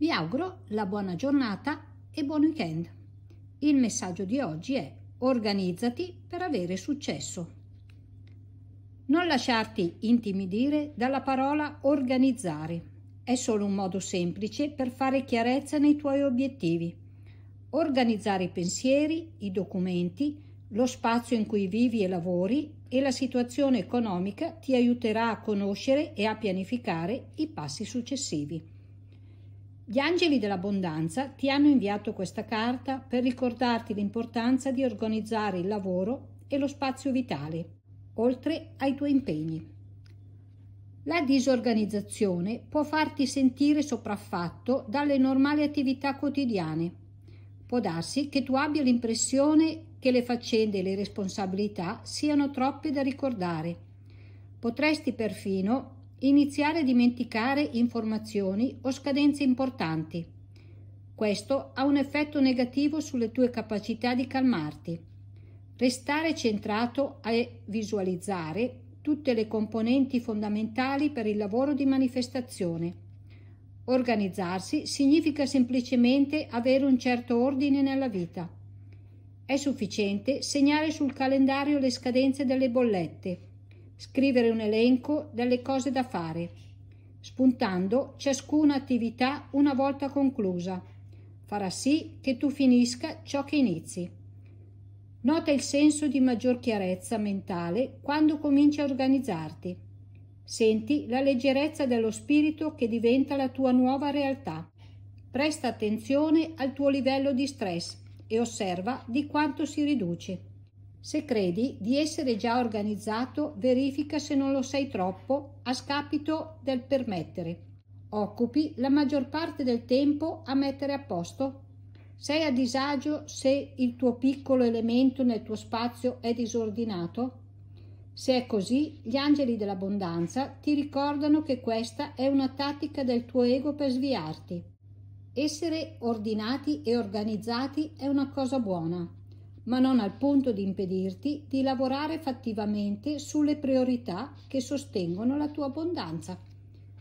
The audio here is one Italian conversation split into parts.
Vi auguro la buona giornata e buon weekend. Il messaggio di oggi è organizzati per avere successo. Non lasciarti intimidire dalla parola organizzare. È solo un modo semplice per fare chiarezza nei tuoi obiettivi. Organizzare i pensieri, i documenti, lo spazio in cui vivi e lavori e la situazione economica ti aiuterà a conoscere e a pianificare i passi successivi. Gli angeli dell'abbondanza ti hanno inviato questa carta per ricordarti l'importanza di organizzare il lavoro e lo spazio vitale, oltre ai tuoi impegni. La disorganizzazione può farti sentire sopraffatto dalle normali attività quotidiane. Può darsi che tu abbia l'impressione che le faccende e le responsabilità siano troppe da ricordare. Potresti perfino iniziare a dimenticare informazioni o scadenze importanti. Questo ha un effetto negativo sulle tue capacità di calmarti. Restare centrato e visualizzare tutte le componenti fondamentali per il lavoro di manifestazione. Organizzarsi significa semplicemente avere un certo ordine nella vita. È sufficiente segnare sul calendario le scadenze delle bollette scrivere un elenco delle cose da fare, spuntando ciascuna attività una volta conclusa. Farà sì che tu finisca ciò che inizi. Nota il senso di maggior chiarezza mentale quando cominci a organizzarti. Senti la leggerezza dello spirito che diventa la tua nuova realtà. Presta attenzione al tuo livello di stress e osserva di quanto si riduce. Se credi di essere già organizzato, verifica se non lo sei troppo, a scapito del permettere. Occupi la maggior parte del tempo a mettere a posto. Sei a disagio se il tuo piccolo elemento nel tuo spazio è disordinato? Se è così, gli angeli dell'abbondanza ti ricordano che questa è una tattica del tuo ego per sviarti. Essere ordinati e organizzati è una cosa buona, ma non al punto di impedirti di lavorare fattivamente sulle priorità che sostengono la tua abbondanza.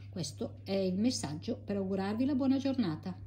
Questo è il messaggio per augurarvi la buona giornata.